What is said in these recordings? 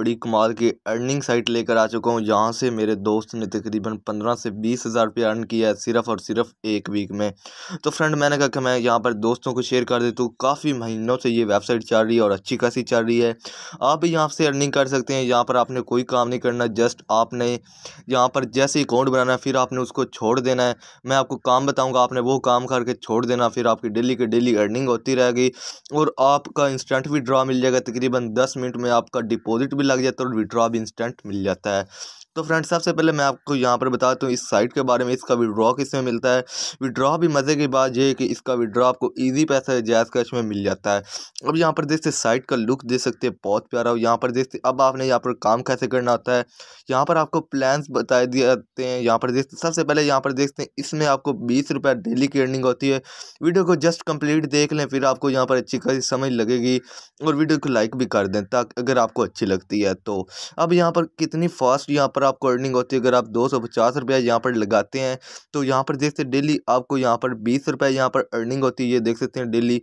बड़ी कमाल की अर्निंग साइट लेकर आ चुका हूँ जहाँ से मेरे दोस्त ने तकरीबन पंद्रह से बीस हज़ार रुपया अर्न किया है सिर्फ और सिर्फ एक वीक में तो फ्रेंड मैंने कहा कि मैं यहाँ पर दोस्तों को शेयर कर देता हूँ काफ़ी महीनों से ये वेबसाइट चल रही है और अच्छी खासी चल रही है आप भी यहाँ से अर्निंग कर सकते हैं यहाँ पर आपने कोई काम नहीं करना जस्ट आपने यहाँ पर जैसे अकाउंट बनाना है फिर आपने उसको छोड़ देना है मैं आपको काम बताऊँगा आपने वो काम करके छोड़ देना फिर आपकी डेली की डेली अर्निंग होती रहेगी और आपका इंस्टेंट भी ड्रा मिल जाएगा तकरीबन दस मिनट में आपका डिपोजिट भी लग जाए तो विड्रॉ भी इंस्टेंट मिल जाता है तो फ्रेंड्स सबसे पहले मैं आपको यहाँ पर बताता हूँ इस साइट के बारे में इसका विड्रॉ किस में मिलता है विड्रॉ भी मज़े की बात यह है कि इसका विड्रॉ आपको ईजी पैसा जैस कैश में मिल जाता है अब यहाँ पर देखते साइट का लुक देख सकते हैं बहुत प्यारा यहाँ पर देखते अब आपने यहाँ पर काम कैसे करना होता है यहाँ पर आपको प्लान्स बताए दिए जाते हैं यहाँ पर देखते सबसे पहले यहाँ पर देखते हैं इसमें आपको बीस रुपया डेली की अर्निंग होती है वीडियो को जस्ट कंप्लीट देख लें फिर आपको यहाँ पर अच्छी खासी समझ लगेगी और वीडियो को लाइक भी कर दें ताकि अगर आपको अच्छी लगती है तो अब यहाँ पर कितनी फास्ट यहाँ पर पर आपको अर्निंग होती है अगर आप दो सौ पचास रुपया यहाँ पर लगाते हैं तो यहाँ पर देख सकते हैं डेली आपको यहाँ पर बीस रुपये यहाँ पर अर्निंग होती है ये देख सकते हैं डेली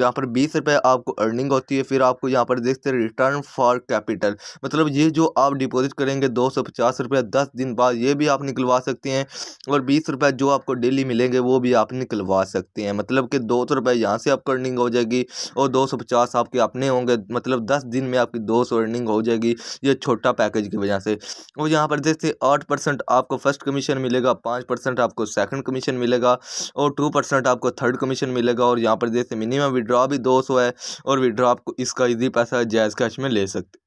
यहाँ पर बीस रुपये आपको अर्निंग होती है फिर आपको यहाँ पर देख सकते हैं रिटर्न फॉर कैपिटल मतलब ये जो आप डिपोजिट करेंगे दो सौ पचास रुपया दस दिन बाद ये भी आप निकलवा सकते हैं और बीस रुपये जो आपको डेली मिलेंगे वो भी आप निकलवा सकते हैं मतलब कि दो सौ रुपये यहाँ से आपको अर्निंग हो जाएगी और दो सौ पचास आपके अपने होंगे मतलब दस दिन में आपकी दो सौ अर्निंग हो जाएगी ये छोटा पैकेज की वजह से और यहाँ यहाँ पर देखते आठ परसेंट आपको फर्स्ट कमीशन मिलेगा पाँच परसेंट आपको सेकंड कमीशन मिलेगा और टू परसेंट आपको थर्ड कमीशन मिलेगा और यहाँ पर देखते मिनिमम विड्रॉ भी दो सौ है और विड्रॉ आपको इसका इजी पैसा जायज़ कैश में ले सकते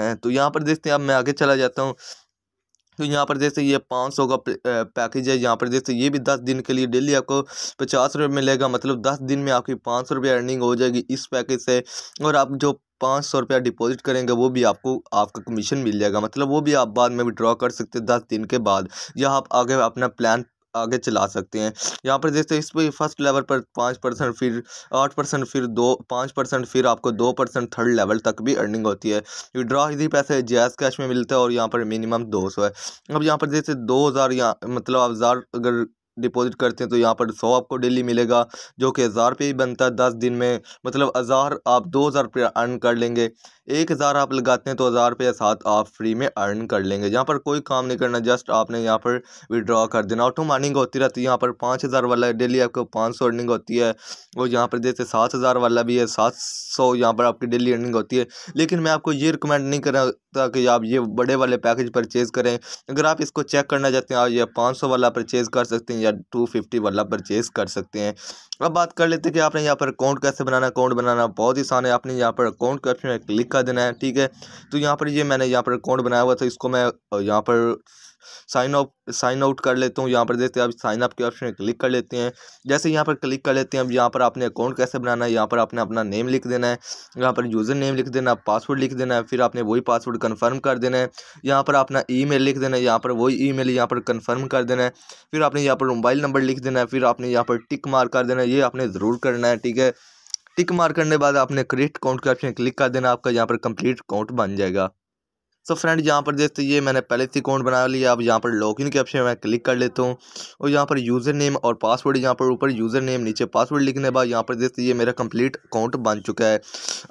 हैं तो यहाँ पर देखते हैं अब मैं आगे चला जाता हूँ तो यहाँ पर जैसे ये पाँच सौ का पैकेज है यहाँ पर जैसे ये भी दस दिन के लिए डेली आपको पचास रुपये मिलेगा मतलब दस दिन में आपकी पाँच सौ रुपये अर्निंग हो जाएगी इस पैकेज से और आप जो पाँच सौ रुपया डिपॉजिट करेंगे वो भी आपको आपका कमीशन मिल जाएगा मतलब वो भी आप बाद में विड्रॉ कर सकते हैं दस दिन के बाद या आप आगे अपना प्लान आगे चला सकते हैं यहाँ पर जैसे इस पर फर्स्ट लेवल पर पाँच परसेंट फिर आठ परसेंट फिर दो पाँच परसेंट फिर आपको दो परसेंट थर्ड लेवल तक भी अर्निंग होती है विड्रॉ इसी पैसे जैस कैश में मिलता है और यहाँ पर मिनिमम दो सौ है अब यहाँ पर जैसे दो हज़ार यहाँ मतलब हज़ार अगर डिपॉजिट करते हैं तो यहाँ पर सौ आपको डेली मिलेगा जो कि हज़ार पे ही बनता है दस दिन में मतलब हज़ार आप दो हज़ार रुपया अर्न कर लेंगे एक हज़ार आप लगाते हैं तो हज़ार या साथ आप फ्री में अर्न कर लेंगे यहाँ पर कोई काम नहीं करना जस्ट आपने यहाँ पर विड्रॉ कर देना ऑटो मार्निंग होती रहती है यहाँ पर पाँच हज़ार वाला डेली आपको पाँच सौ अर्निंग होती है और यहाँ पर जैसे सात हज़ार वाला भी है सात सौ यहाँ पर आपकी डेली अर्निंग होती है लेकिन मैं आपको ये रिकमेंड नहीं करता कि आप ये बड़े वाले पैकेज परचेज़ करें अगर आप इसको चेक करना चाहते हैं आप ये पाँच सौ वाला परचेज़ कर सकते हैं या टू फिफ्टी वाला परचेज़ कर सकते हैं अब बात कर लेते हैं कि आपने यहाँ पर अकाउंट कैसे बनाना अकाउंट बनाना बहुत ही आसान है आपने यहाँ पर अकाउंट कैप्शन ऑप्शन क्लिक कर देना है ठीक है तो यहाँ पर ये यह मैंने यहाँ पर अकाउंट बनाया हुआ था इसको मैं यहाँ पर साइन आउट साइन आउट कर लेता हूँ यहाँ पर देखते हैं आप साइन अप के ऑप्शन में क्लिक कर लेते हैं जैसे यहाँ पर क्लिक कर लेते हैं अब यहाँ पर आपने अकाउंट कैसे बनाना है यहाँ पर आपने अपना नेम लिख देना है यहाँ पर यूज़र नेम लिख देना पासवर्ड लिख देना है फिर आपने वही पासवर्ड कन्फर्म कर देना है यहाँ पर अपना ई लिख देना है यहाँ पर वही ई मेल यहाँ पर कन्फर्म कर देना है फिर आपने यहाँ पर मोबाइल नंबर लिख देना है फिर आपने यहाँ पर टिक मार कर देना है ये आपने ज़रूर करना है ठीक है टिक मार करने बाद आपने क्रेडिट अकाउंट के ऑप्शन क्लिक कर देना आपका यहाँ पर कंप्लीट अकाउंट बन जाएगा सो फ्रेंड यहाँ पर देखते ये मैंने पहले से अकाउंट बना लिया अब यहाँ पर लॉगिन के ऑप्शन में क्लिक कर लेता हूँ और यहाँ पर यूज़र नेम और पासवर्ड यहाँ पर ऊपर यूज़र नेम नीचे पासवर्ड लिखने बाद यहाँ पर देखते ये मेरा कंप्लीट अकाउंट बन चुका है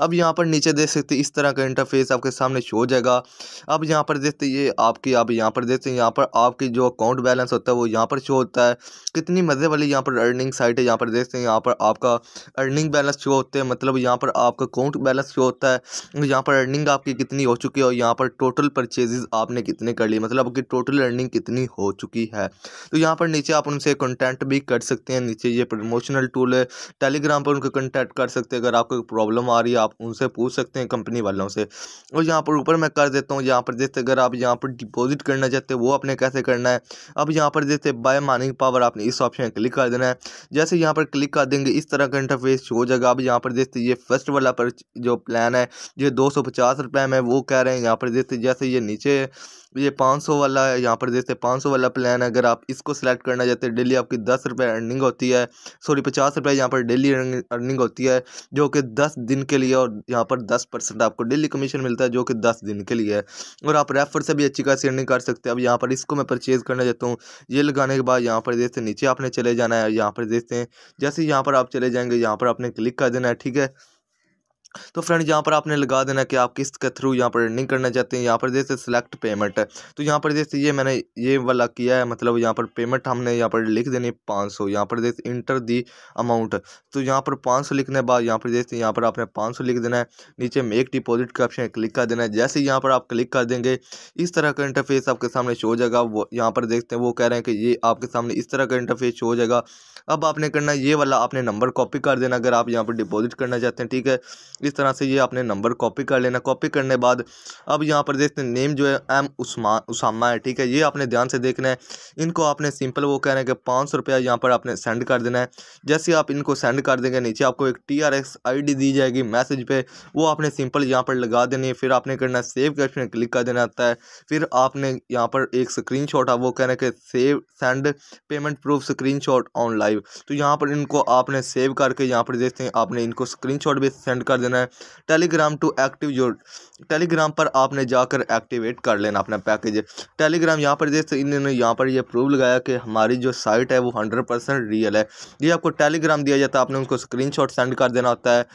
अब यहाँ पर नीचे देख सकते इस तरह का इंटरफेस आपके सामने शो हो जाएगा अब यहाँ पर देखते ये आपकी आप यहाँ पर देखते हैं यहाँ पर आपकी जो अकाउंट बैलेंस होता है वो यहाँ पर शो होता है कितनी मज़े वाली यहाँ पर अर्निंग साइट है यहाँ पर देखते हैं यहाँ पर आपका अर्निंग बैलेंस शो होते हैं मतलब यहाँ पर आपका अकाउंट बैलेंस शो होता है यहाँ पर अर्निंग आपकी कितनी हो चुकी है और यहाँ पर टोटल परचेजेज आपने कितने कर लिए मतलब आपकी टोटल अर्निंग कितनी हो चुकी है तो यहाँ पर नीचे आप उनसे कंटेंट भी कर सकते हैं नीचे ये प्रमोशनल टूल है टेलीग्राम पर उनके कंटेंट कर सकते हैं अगर आपको प्रॉब्लम आ रही है आप उनसे पूछ सकते हैं कंपनी वालों से और यहाँ पर ऊपर मैं कर देता हूँ यहाँ पर जैसे अगर आप यहाँ पर डिपॉजिट करना चाहते हैं वो आपने कैसे करना है अब यहाँ पर जैसे बाय मानिंग पावर आपने इस ऑप्शन क्लिक कर देना है जैसे यहाँ पर क्लिक कर देंगे इस तरह का इंटरफेस हो जाएगा अब यहाँ पर जैसे ये फर्स्ट वाला पर जो प्लान है ये दो सौ पचास में वो कह रहे हैं यहाँ पर जैसे सकते जैसे ये नीचे ये पाँच सौ वाला यहाँ पर जैसे पाँच सौ वाला प्लान अगर आप इसको सेलेक्ट करना चाहते हैं डेली आपकी दस रुपये अर्निंग होती है सॉरी पचास रुपये यहाँ पर डेली अर्निंग होती है जो कि दस दिन के लिए और यहाँ पर दस परसेंट आपको डेली कमीशन मिलता है जो कि दस दिन के लिए है और आप रेफर से भी अच्छी खासी अर्निंग कर सकते हैं अब यहाँ पर इसको मैं परचेज़ करना चाहता हूँ ये लगाने के बाद यहाँ पर जैसे नीचे आपने चले जाना है यहाँ पर देखते हैं जैसे यहाँ पर आप चले जाएँगे यहाँ पर आपने क्लिक कर देना है ठीक है तो फ्रेंड यहाँ पर आपने लगा देना कि आप किसके थ्रू यहाँ पर अर्निंग करना चाहते हैं यहाँ पर जैसे सेलेक्ट पेमेंट है तो यहाँ पर जैसे ये मैंने ये वाला किया है मतलब यहाँ पर पेमेंट हमने यहाँ पर लिख देनी पाँच सौ यहाँ पर जैसे इंटर दी अमाउंट तो यहाँ पर पाँच सौ लिखने बाद यहाँ पर जैसे यहाँ पर आपने पाँच सौ लिख देना है नीचे मेक डिपोजिट का ऑप्शन क्लिक कर देना है जैसे यहाँ पर आप क्लिक कर देंगे इस तरह का इंटरफेस आपके सामने शो हो जाएगा वो यहाँ पर देखते हैं वो कह रहे हैं कि ये आपके सामने इस तरह का इंटरफेस शो हो जाएगा अब आपने करना ये वाला आपने नंबर कॉपी कर देना अगर आप यहाँ पर डिपॉजिट करना चाहते हैं ठीक है इस तरह से ये आपने नंबर कॉपी कर लेना कॉपी करने बाद अब यहाँ पर देखते हैं नेम जो है एम उस्मा उसामा है ठीक है ये आपने ध्यान से देखना है इनको आपने सिंपल वो कहना है कि पाँच सौ रुपया यहाँ पर आपने सेंड कर देना है जैसे आप इनको सेंड कर देंगे नीचे आपको एक T R X I D दी जाएगी मैसेज पर वो आपने सिंपल यहाँ पर लगा देनी है फिर आपने करना सेव कैप्शन क्लिक कर देना होता है फिर आपने यहाँ पर एक स्क्रीन शॉट आप वो कहना है कि save send payment proof screenshot on live तो यहाँ पर इनको आपने सेव करके यहाँ पर देखते हैं आपने इनको स्क्रीन शॉट भी सेंड कर देना देना है Telegram to active your Telegram पर आपने जाकर एक्टिवेट कर लेना अपना पैकेज टेलीग्राम यहाँ पर जैसे इन्होंने यहाँ पर यह प्रूव लगाया कि हमारी जो साइट है वो हंड्रेड परसेंट रियल है ये आपको टेलीग्राम दिया जाता है आपने उनको स्क्रीन सेंड कर देना होता है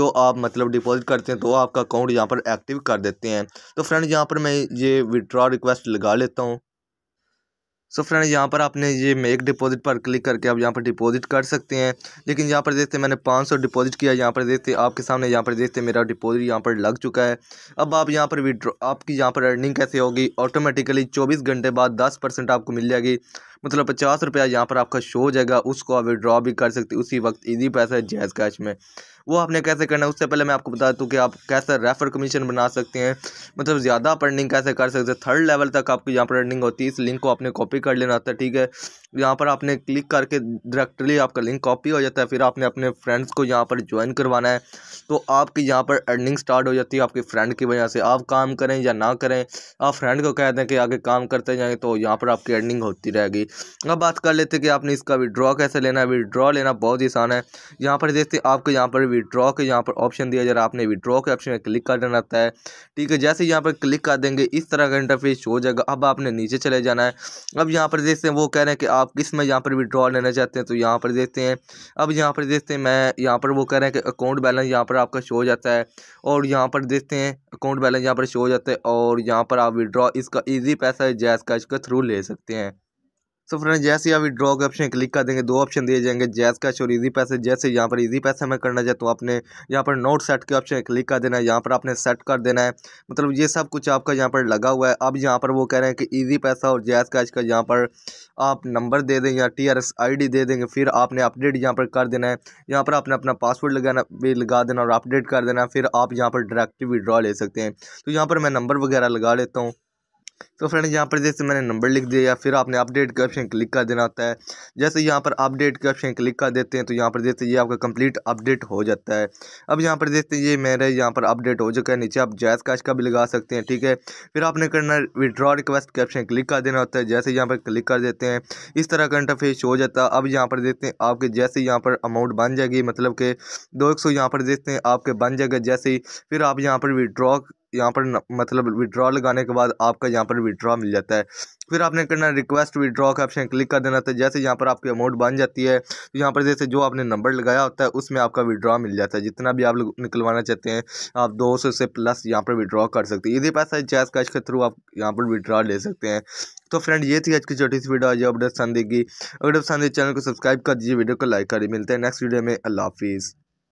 जो आप मतलब डिपॉजिट करते हैं तो आपका अकाउंट यहाँ पर एक्टिव कर देते हैं तो फ्रेंड यहाँ पर मैं ये विड्रॉ रिक्वेस्ट लगा लेता हूँ सो फ्रेंड यहाँ पर आपने ये मेक डिपॉजिट पर क्लिक करके आप यहाँ पर डिपॉजिट कर सकते हैं लेकिन यहाँ पर देखते मैंने 500 डिपॉजिट किया यहाँ पर देखते आपके सामने यहाँ पर देखते मेरा डिपॉजिट यहाँ पर लग चुका है अब आप यहाँ पर विड्रॉ आपकी यहाँ पर अर्निंग कैसे होगी ऑटोमेटिकली चौबीस घंटे बाद दस आपको मिल जाएगी मतलब पचास रुपया यहाँ पर आपका शो हो जाएगा उसको आप विड्रॉ भी कर सकते उसी वक्त ईजी पैसा है जैज़ कैश में वो आपने कैसे करना है उससे पहले मैं आपको बता दूँ कि आप कैसे रेफर कमीशन बना सकते हैं मतलब ज़्यादा आप अर्निंग कैसे कर सकते हैं थर्ड लेवल तक आपकी यहाँ पर अर्निंग होती है इस लिंक को आपने कॉपी कर लेना होता है ठीक है यहाँ पर आपने क्लिक करके डायरेक्टली आपका लिंक कॉपी हो जाता है फिर आपने अपने फ्रेंड्स को यहाँ पर ज्वाइन करवाना है तो आपकी यहाँ पर अर्निंग स्टार्ट हो जाती है आपके फ्रेंड की वजह से आप काम करें या ना करें आप फ्रेंड को कह दें कि आगे काम करते जाएँ तो यहाँ पर आपकी अर्निंग होती रहेगी अब बात कर लेते हैं कि आपने इसका विड्रॉ कैसे लेना है विड्रॉ लेना बहुत ही आसान है यहाँ पर देखते आपके यहाँ पर विड्रॉ के यहाँ पर ऑप्शन दिया जा रहा है आपने विड्रॉ के ऑप्शन में क्लिक कर देना होता है ठीक है जैसे यहाँ पर क्लिक कर देंगे इस तरह का इंटरफेस हो जाएगा अब आपने नीचे चले जाना है अब यहाँ पर देखते हैं वो कह रहे हैं कि आप किस में यहाँ पर विड्रॉ लेना चाहते हैं तो यहाँ पर देखते हैं अब यहाँ पर देखते हैं मैं यहाँ पर वो कह रहे हैं कि अकाउंट बैलेंस यहाँ पर आपका शो हो जाता है और यहाँ पर देखते हैं अकाउंट बैलेंस यहाँ पर शो हो जाता है और यहाँ पर आप विड्रॉ इसका ईजी पैसा जैस कैश के थ्रू ले सकते हैं सो फ्रेंड जैसे ही आप विड्रॉ के ऑप्शन क्लिक कर देंगे दो ऑप्शन दिए जाएंगे जैस कैश और ईजी पैसे जैसे यहाँ पर ईजी पैसे में करना चाहे तो आपने यहाँ पर नोट सेट के ऑप्शन क्लिक कर देना है यहाँ पर आपने सेट कर देना है मतलब ये सब कुछ आपका यहाँ पर लगा हुआ है अब यहाँ पर वो कह रहे हैं कि ईजी पैसा और जैस कैश का यहाँ पर आप नंबर दे दें या T R S I D दे देंगे फिर आपने अपडेट यहाँ पर कर देना है यहाँ पर आपने अपना पासवर्ड लगाना भी लगा देना और अपडेट कर देना फिर आप यहाँ पर डायरेक्ट विड्रॉ ले सकते हैं तो यहाँ पर मैं नंबर वगैरह लगा लेता हूँ तो फ्रेंड यहाँ पर जैसे मैंने नंबर लिख दिया या फिर आपने अपडेट के ऑप्शन क्लिक कर देना होता है जैसे यहाँ पर अपडेट के ऑप्शन क्लिक कर देते हैं तो यहाँ पर जैसे ये आपका कंप्लीट अपडेट हो जाता है अब यहाँ पर देखते हैं ये मेरे यहाँ पर अपडेट हो चुका है नीचे आप जैस कैश का भी लगा सकते हैं ठीक है फिर आपने करना विड्रॉ रिक्वेस्ट के ऑप्शन क्लिक कर देना होता है जैसे यहाँ पर क्लिक कर देते हैं इस तरह का इंटरफेस हो जाता है अब यहाँ पर देखते हैं आपके जैसे यहाँ पर अमाउंट बन जाएगी मतलब कि दो एक सौ यहाँ पर देखते हैं आपके बन जाएगा जैसे ही फिर आप यहाँ पर विड्रॉ यहाँ पर मतलब विड्रॉ लगाने के बाद आपका यहाँ पर विड्रॉ मिल जाता है फिर आपने करना रिक्वेस्ट विड्रॉ का ऑप्शन क्लिक कर देना था तो जैसे यहाँ पर आपकी अमाउंट बन जाती है तो यहाँ पर जैसे जो आपने नंबर लगाया होता है उसमें आपका विड्रॉ मिल जाता है जितना भी आप निकलवाना चाहते हैं आप दो सौ से प्लस यहाँ पर विड्रॉ कर सकते हैं यदि पैसा जैस कैश के थ्रू आप यहाँ पर विड्रॉ ले सकते हैं तो फ्रेंड ये थी आज की छोटी सी वीडियो जो अपडेट पसंद देगी अगर पसंद चैनल को सब्सक्राइब कर दीजिए वीडियो को लाइक करिए मिलते हैं नेक्स्ट वीडियो में अल्लाह हाफिज़